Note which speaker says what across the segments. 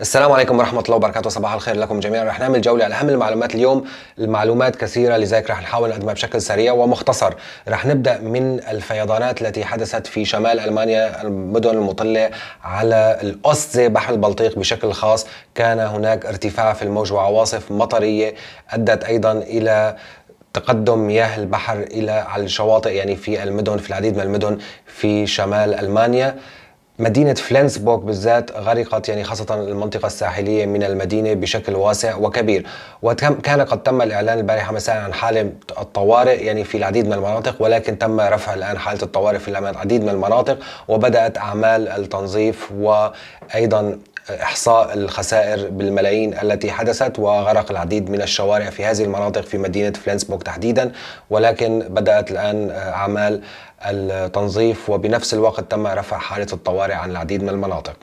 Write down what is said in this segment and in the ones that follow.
Speaker 1: السلام عليكم ورحمة الله وبركاته صباح الخير لكم جميعا رح نعمل جولة على أهم المعلومات اليوم المعلومات كثيرة لذلك رح نحاول نقدمها بشكل سريع ومختصر رح نبدأ من الفيضانات التي حدثت في شمال ألمانيا المدن المطلة على الأوستزي بحر البلطيق بشكل خاص كان هناك ارتفاع في الموج وعواصف مطرية أدت أيضا إلى تقدم مياه البحر إلى على الشواطئ يعني في المدن في العديد من المدن في شمال ألمانيا مدينة فلنسبورغ بالذات غرقت يعني خاصة المنطقة الساحلية من المدينة بشكل واسع وكبير وكان قد تم الإعلان البارحة مساء عن حالة الطوارئ يعني في العديد من المناطق ولكن تم رفع الآن حالة الطوارئ في العديد من المناطق وبدأت أعمال التنظيف وأيضا إحصاء الخسائر بالملايين التي حدثت وغرق العديد من الشوارع في هذه المناطق في مدينة فلينسبوك تحديدا ولكن بدأت الآن أعمال التنظيف وبنفس الوقت تم رفع حالة الطوارئ عن العديد من المناطق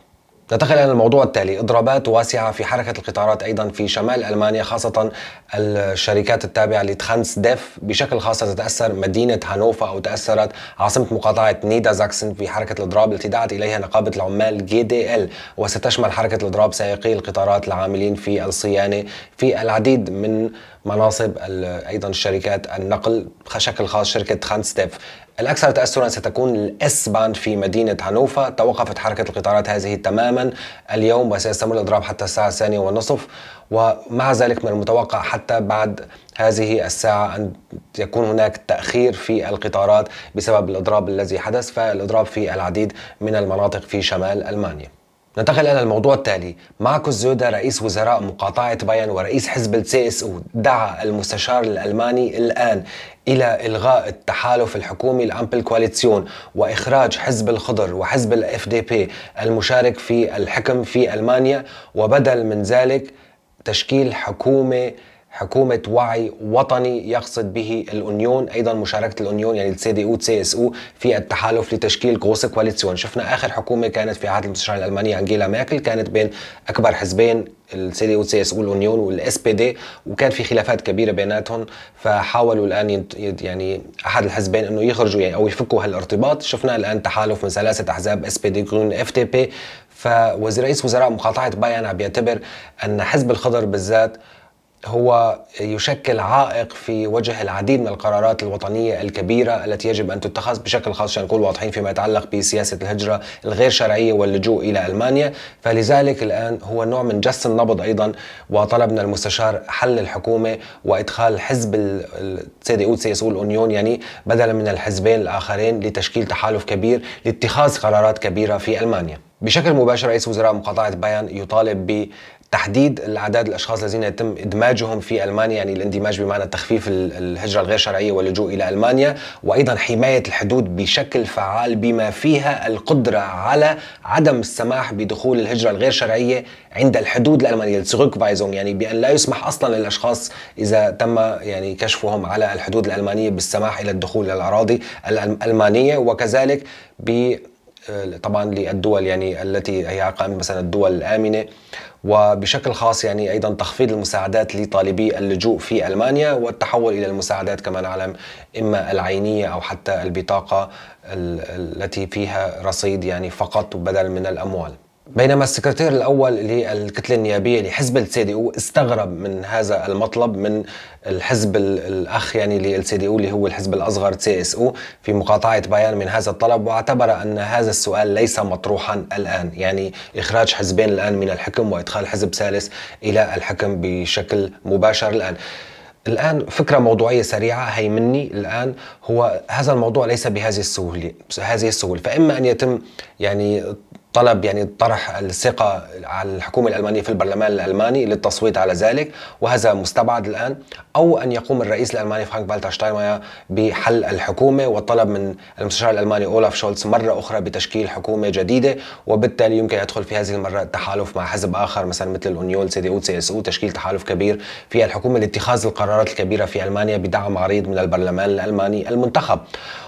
Speaker 1: ننتقل إلى الموضوع التالي إضرابات واسعة في حركة القطارات أيضا في شمال ألمانيا خاصة الشركات التابعة لترانس ديف بشكل خاص تتأثر مدينة هانوفا أو تأثرت عاصمة مقاطعة نيدا زاكسن في حركة الإضراب التي دعت إليها نقابة العمال جي دي ال وستشمل حركة الإضراب سائقي القطارات العاملين في الصيانة في العديد من مناصب أيضا شركات النقل بشكل خاص شركة ترانس ديف الأكثر تأثرا ستكون الأس باند في مدينة هانوفا توقفت حركة القطارات هذه تماما اليوم وسيستمر الإضراب حتى الساعة الثانية والنصف ومع ذلك من المتوقع حتى بعد هذه الساعة أن يكون هناك تأخير في القطارات بسبب الإضراب الذي حدث فالإضراب في العديد من المناطق في شمال ألمانيا ننتقل إلى الموضوع التالي ماركوس زودا رئيس وزراء مقاطعة بايرن ورئيس حزب السي اس او دعا المستشار الألماني الآن إلى إلغاء التحالف الحكومي الأمبل كواليتسيون وإخراج حزب الخضر وحزب الاف دي بي المشارك في الحكم في ألمانيا وبدل من ذلك تشكيل حكومة حكومة وعي وطني يقصد به الأونيون أيضا مشاركة الأونيون يعني السي دي أو سي اس أو في التحالف لتشكيل غوص كواليسيون شفنا آخر حكومة كانت في عهد المستشار الألمانية أنجيلا ميركل كانت بين أكبر حزبين السي دي او سي اس او الأونيون والاس بي دي وكان في خلافات كبيره بيناتهم فحاولوا الان يعني احد الحزبين انه يخرجوا يعني او يفكوا هالارتباط شفنا الان تحالف من ثلاثه احزاب اس بي دي جرون اف تي بي فوزير رئيس وزراء مقاطعه بايان عم بيعتبر ان حزب الخضر بالذات هو يشكل عائق في وجه العديد من القرارات الوطنيه الكبيره التي يجب ان تتخذ بشكل خاص عشان نكون واضحين فيما يتعلق بسياسه الهجره الغير شرعيه واللجوء الى المانيا، فلذلك الان هو نوع من جس النبض ايضا وطلبنا المستشار حل الحكومه وادخال حزب السي دي او سي اس الاونيون يعني بدلا من الحزبين الاخرين لتشكيل تحالف كبير لاتخاذ قرارات كبيره في المانيا. بشكل مباشر رئيس وزراء مقاطعة بايان يطالب تحديد الاعداد الاشخاص الذين يتم ادماجهم في المانيا يعني الاندماج بمعنى تخفيف الهجره الغير شرعيه واللجوء الى المانيا وايضا حمايه الحدود بشكل فعال بما فيها القدره على عدم السماح بدخول الهجره الغير شرعيه عند الحدود الالمانيه الزركبايزون يعني بان لا يسمح اصلا للاشخاص اذا تم يعني كشفهم على الحدود الالمانيه بالسماح الى الدخول الى الاراضي الالمانيه وكذلك ب آه، طبعا للدول يعني التي هي قائمة مثلا الدول الامنه وبشكل خاص يعني ايضا تخفيض المساعدات لطالبي اللجوء في المانيا والتحول الى المساعدات كما نعلم اما العينيه او حتى البطاقه التي فيها رصيد يعني فقط بدل من الاموال بينما السكرتير الاول للكتله النيابيه لحزب السي دي او استغرب من هذا المطلب من الحزب الاخ يعني للسي دي او اللي هو الحزب الاصغر سي اس او في مقاطعه بيان من هذا الطلب واعتبر ان هذا السؤال ليس مطروحا الان يعني اخراج حزبين الان من الحكم وادخال حزب ثالث الى الحكم بشكل مباشر الان. الآن فكرة موضوعية سريعة هي مني الآن هو هذا الموضوع ليس بهذه السهولة هذه السهولة فإما أن يتم يعني طلب يعني طرح الثقة على الحكومة الألمانية في البرلمان الألماني للتصويت على ذلك وهذا مستبعد الآن أو أن يقوم الرئيس الألماني فرانك فالتر شتاينماير بحل الحكومة وطلب من المستشار الألماني أولاف شولتز مرة أخرى بتشكيل حكومة جديدة وبالتالي يمكن يدخل في هذه المرة التحالف مع حزب آخر مثلا مثل الأونيول سي دي أو سي اس أو تشكيل تحالف كبير في الحكومة لاتخاذ القرارات الكبيرة في ألمانيا بدعم عريض من البرلمان الألماني المنتخب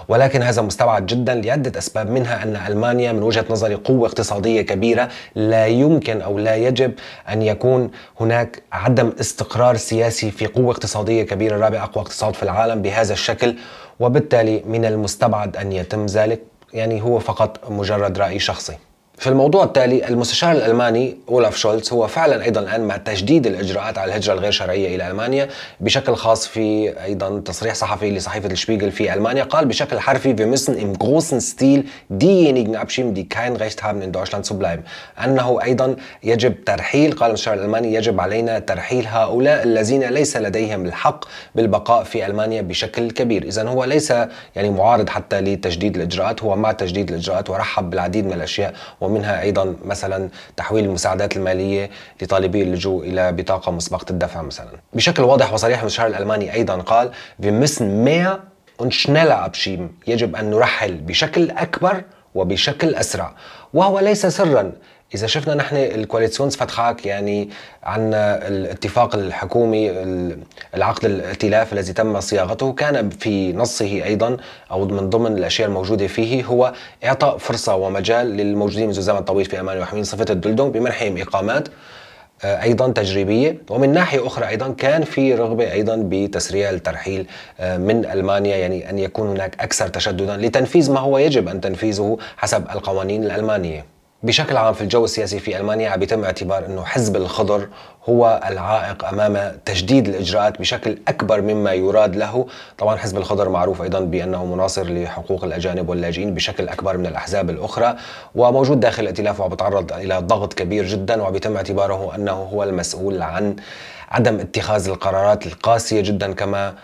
Speaker 1: ولكن هذا مستبعد جدا لعدة أسباب منها أن ألمانيا من وجهة نظري قوة اقتصادية كبيرة لا يمكن أو لا يجب أن يكون هناك عدم استقرار سياسي في قوة اقتصادية كبيرة رابع أقوى اقتصاد في العالم بهذا الشكل وبالتالي من المستبعد أن يتم ذلك يعني هو فقط مجرد رأي شخصي في الموضوع التالي المستشار الألماني أولاف شولتز هو فعلا أيضا الآن مع تجديد الإجراءات على الهجرة الغير شرعية إلى ألمانيا بشكل خاص في أيضا تصريح صحفي لصحيفة الشبيغل في ألمانيا قال بشكل حرفي في مسن ام großen ستيل ديينيجن ابشيم دي كاين Recht هابن ان دوشلاند zu أنه أيضا يجب ترحيل قال المستشار الألماني يجب علينا ترحيل هؤلاء الذين ليس لديهم الحق بالبقاء في ألمانيا بشكل كبير إذا هو ليس يعني معارض حتى لتجديد الإجراءات هو مع تجديد الإجراءات ورحب بالعديد من الأشياء ومنها ايضا مثلا تحويل المساعدات الماليه لطالبي اللجوء الى بطاقه مسبقه الدفع مثلا بشكل واضح وصريح المستشار الالماني ايضا قال في مسن mehr und يجب ان نرحل بشكل اكبر وبشكل اسرع وهو ليس سرا اذا شفنا نحن فتحاك يعني عندنا الاتفاق الحكومي العقد الائتلاف الذي تم صياغته كان في نصه ايضا او من ضمن الاشياء الموجوده فيه هو اعطاء فرصه ومجال للموجودين منذ زمن طويل في امان وحمين صفه الدلدون بمنحهم اقامات آه، ايضا تجريبيه ومن ناحيه اخرى ايضا كان في رغبه ايضا بتسريع الترحيل آه، من المانيا يعني ان يكون هناك اكثر تشددا لتنفيذ ما هو يجب ان تنفيذه حسب القوانين الالمانيه بشكل عام في الجو السياسي في المانيا عم يتم اعتبار انه حزب الخضر هو العائق امام تجديد الاجراءات بشكل اكبر مما يراد له، طبعا حزب الخضر معروف ايضا بانه مناصر لحقوق الاجانب واللاجئين بشكل اكبر من الاحزاب الاخرى، وموجود داخل الائتلاف وعم بتعرض الى ضغط كبير جدا وعم يتم اعتباره انه هو المسؤول عن عدم اتخاذ القرارات القاسيه جدا كما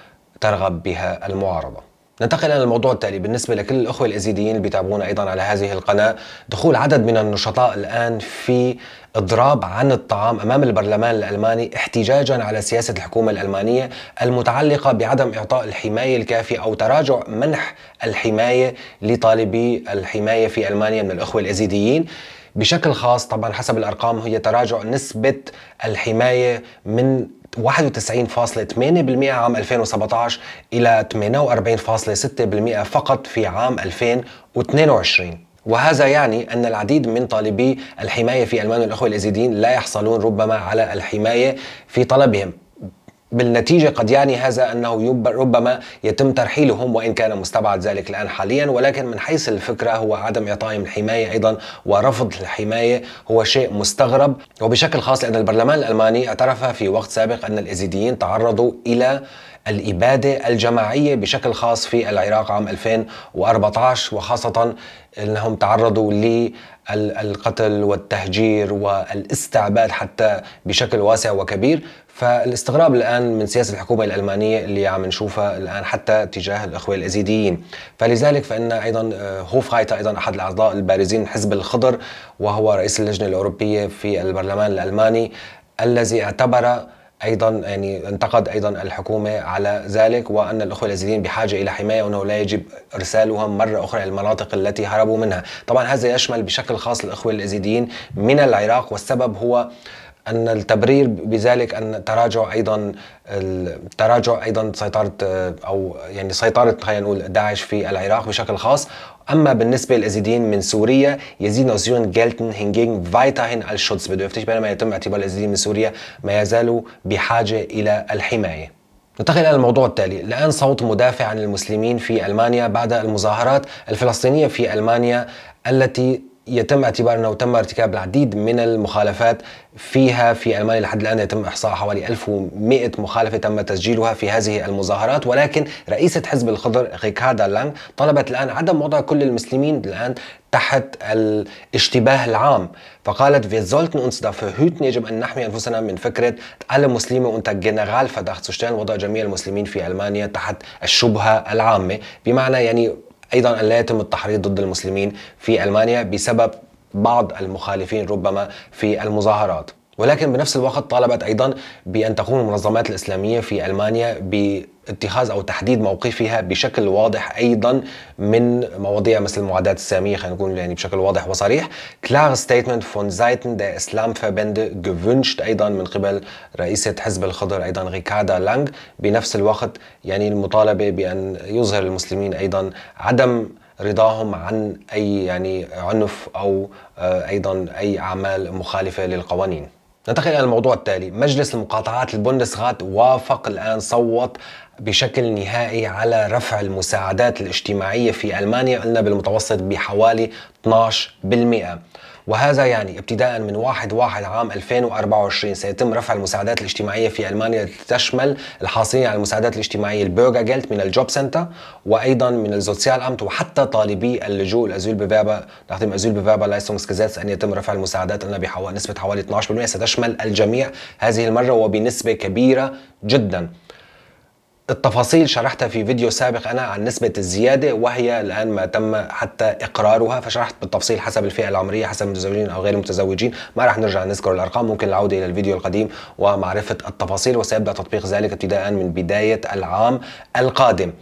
Speaker 1: ترغب بها المعارضه. ننتقل الى الموضوع التالي بالنسبه لكل الاخوه الازيديين اللي بيتابعونا ايضا على هذه القناه دخول عدد من النشطاء الان في اضراب عن الطعام امام البرلمان الالماني احتجاجا على سياسه الحكومه الالمانيه المتعلقه بعدم اعطاء الحمايه الكافيه او تراجع منح الحمايه لطالبي الحمايه في المانيا من الاخوه الازيديين بشكل خاص طبعا حسب الارقام هي تراجع نسبه الحمايه من 91.8% عام 2017 إلى 48.6% فقط في عام 2022 وهذا يعني أن العديد من طالبي الحماية في ألمان الأخوة اليزيديين لا يحصلون ربما على الحماية في طلبهم بالنتيجة قد يعني هذا أنه ربما يتم ترحيلهم وإن كان مستبعد ذلك الآن حاليا ولكن من حيث الفكرة هو عدم إعطائهم الحماية أيضا ورفض الحماية هو شيء مستغرب وبشكل خاص لأن البرلمان الألماني اعترف في وقت سابق أن الإيزيديين تعرضوا إلى الإبادة الجماعية بشكل خاص في العراق عام 2014 وخاصة أنهم تعرضوا للقتل والتهجير والاستعباد حتى بشكل واسع وكبير فالاستغراب الان من سياسه الحكومه الالمانيه اللي عم نشوفها الان حتى تجاه الاخوه الازيديين، فلذلك فان ايضا آه، هوفهايتا ايضا احد الاعضاء البارزين من حزب الخضر وهو رئيس اللجنه الاوروبيه في البرلمان الالماني الذي اعتبر ايضا يعني انتقد ايضا الحكومه على ذلك وان الاخوه الازيديين بحاجه الى حمايه وانه لا يجب ارسالهم مره اخرى الى المناطق التي هربوا منها، طبعا هذا يشمل بشكل خاص الاخوه الازيديين من العراق والسبب هو ان التبرير بذلك ان تراجع ايضا تراجع ايضا سيطره آه، او يعني سيطره خلينا نقول داعش في العراق بشكل خاص اما بالنسبه للازيديين من سوريا يزيد نوزيون جيلتن هينجين فايتاهن الشوتس بدو يفتش بينما يتم اعتبار الازيديين من سوريا ما يزالوا بحاجه الى الحمايه ننتقل إلى الموضوع التالي الآن صوت مدافع عن المسلمين في ألمانيا بعد المظاهرات الفلسطينية في ألمانيا التي يتم اعتبار انه تم ارتكاب العديد من المخالفات فيها في المانيا لحد الان يتم احصاء حوالي 1100 مخالفه تم تسجيلها في هذه المظاهرات ولكن رئيسه حزب الخضر ريكاردا لانغ طلبت الان عدم وضع كل المسلمين الان تحت الاشتباه العام فقالت في زولتن uns dafür يجب أن نحمي أنفسنا من فكرة alle Muslime unter Generalverdacht zu stellen وضع جميع المسلمين في ألمانيا تحت الشبهة العامة بمعنى يعني ايضا ان لا يتم التحريض ضد المسلمين في المانيا بسبب بعض المخالفين ربما في المظاهرات ولكن بنفس الوقت طالبت ايضا بان تقوم المنظمات الاسلاميه في المانيا باتخاذ او تحديد موقفها بشكل واضح ايضا من مواضيع مثل المعادات الساميه خلينا نقول يعني بشكل واضح وصريح كلار ستيتمنت فون زايتن اسلام فابند جوفنشت ايضا من قبل رئيسه حزب الخضر ايضا ريكادا لانغ بنفس الوقت يعني المطالبه بان يظهر المسلمين ايضا عدم رضاهم عن اي يعني عنف او آه، ايضا اي اعمال مخالفه للقوانين ننتقل الى الموضوع التالي، مجلس المقاطعات البندسغات وافق الان صوت بشكل نهائي على رفع المساعدات الاجتماعيه في المانيا قلنا بالمتوسط بحوالي 12%. وهذا يعني ابتداء من 1 1 عام 2024 سيتم رفع المساعدات الاجتماعيه في المانيا التي تشمل الحاصلين على المساعدات الاجتماعيه جيلت من الجوب سنتر وايضا من امت وحتى طالبي اللجوء الازول بفابا نخدم ازول بفابا لايستونغسكازاتس ان يتم رفع المساعدات لنا بنسبه حوالي 12% ستشمل الجميع هذه المره وبنسبه كبيره جدا التفاصيل شرحتها في فيديو سابق أنا عن نسبة الزيادة وهي الآن ما تم حتى إقرارها فشرحت بالتفصيل حسب الفئة العمرية حسب المتزوجين أو غير المتزوجين ما راح نرجع نذكر الأرقام ممكن العودة إلى الفيديو القديم ومعرفة التفاصيل وسيبدأ تطبيق ذلك ابتداء من بداية العام القادم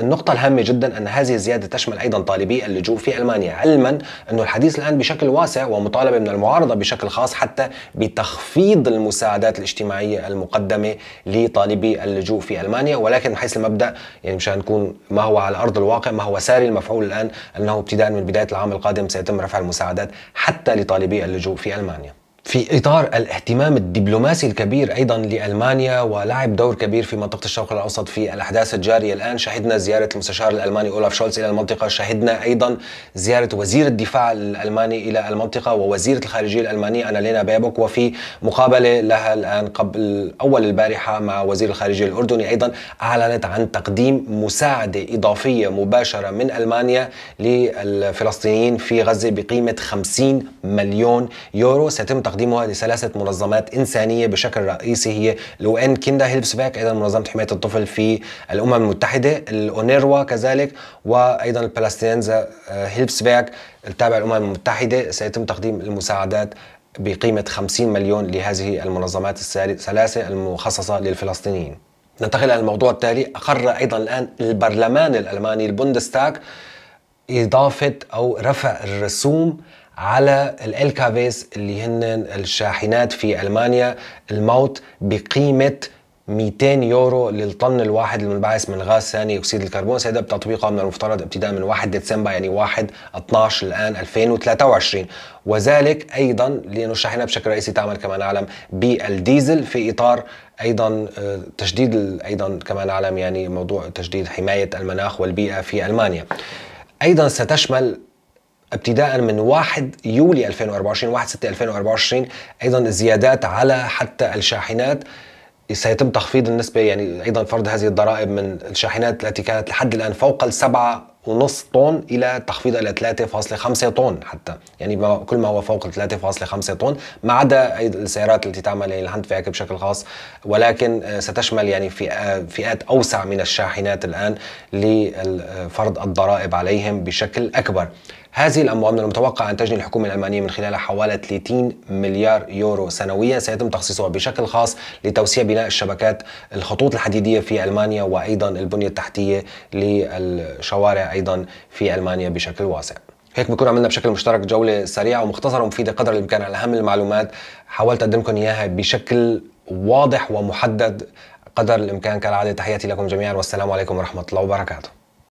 Speaker 1: النقطة الهامة جدا أن هذه الزيادة تشمل أيضا طالبي اللجوء في ألمانيا علما أن الحديث الآن بشكل واسع ومطالبة من المعارضة بشكل خاص حتى بتخفيض المساعدات الاجتماعية المقدمة لطالبي اللجوء في ألمانيا ولكن من حيث المبدأ يعني مشان نكون ما هو على أرض الواقع ما هو ساري المفعول الآن أنه ابتداء من بداية العام القادم سيتم رفع المساعدات حتى لطالبي اللجوء في ألمانيا في اطار الاهتمام الدبلوماسي الكبير ايضا لالمانيا ولعب دور كبير في منطقه الشرق الاوسط في الاحداث الجاريه الان شهدنا زياره المستشار الالماني اولاف شولز الى المنطقه شهدنا ايضا زياره وزير الدفاع الالماني الى المنطقه ووزيره الخارجيه الالمانيه انالينا بيبوك وفي مقابله لها الان قبل اول البارحه مع وزير الخارجيه الاردني ايضا اعلنت عن تقديم مساعده اضافيه مباشره من المانيا للفلسطينيين في غزه بقيمه 50 مليون يورو سيتم تقديمها لثلاثة منظمات إنسانية بشكل رئيسي هي الوان كيندا هيلفسفاك أيضا منظمة حماية الطفل في الأمم المتحدة الأونيروا كذلك وأيضا البلاستينزا آه، هيلفسفاك التابع للأمم المتحدة سيتم تقديم المساعدات بقيمة 50 مليون لهذه المنظمات الثلاثة المخصصة للفلسطينيين ننتقل إلى الموضوع التالي أقر أيضا الآن البرلمان الألماني البوندستاك إضافة أو رفع الرسوم على الالكافيز اللي هن الشاحنات في المانيا الموت بقيمه 200 يورو للطن الواحد المنبعث من غاز ثاني اكسيد الكربون سيبدا تطبيقها من المفترض ابتداء من 1 ديسمبر يعني 1 12 الان 2023 وذلك ايضا لانه الشاحنه بشكل رئيسي تعمل كما نعلم بالديزل في اطار ايضا آه، تشديد ايضا كما نعلم يعني موضوع تشديد حمايه المناخ والبيئه في المانيا ايضا ستشمل ابتداء من 1 يوليو 2024 1 6 2024 ايضا الزيادات على حتى الشاحنات سيتم تخفيض النسبة يعني أيضا فرض هذه الضرائب من الشاحنات التي كانت لحد الآن فوق السبعة ونص طن إلى تخفيضها إلى 3.5 طن حتى يعني كل ما هو فوق 3.5 طن ما عدا السيارات التي تعمل يعني الهاند فيك بشكل خاص ولكن آه، ستشمل يعني آه، فئات أوسع من الشاحنات الآن لفرض الضرائب عليهم بشكل أكبر هذه الأموال من المتوقع أن تجني الحكومة الألمانية من خلالها حوالي 30 مليار يورو سنويا سيتم تخصيصها بشكل خاص لتوسيع بناء الشبكات الخطوط الحديدية في ألمانيا وأيضا البنية التحتية للشوارع أيضا في ألمانيا بشكل واسع هيك بكون عملنا بشكل مشترك جولة سريعة ومختصرة ومفيدة قدر الإمكان على أهم المعلومات حاولت أقدمكم إياها بشكل واضح ومحدد قدر الإمكان كالعادة تحياتي لكم جميعا والسلام عليكم ورحمة الله وبركاته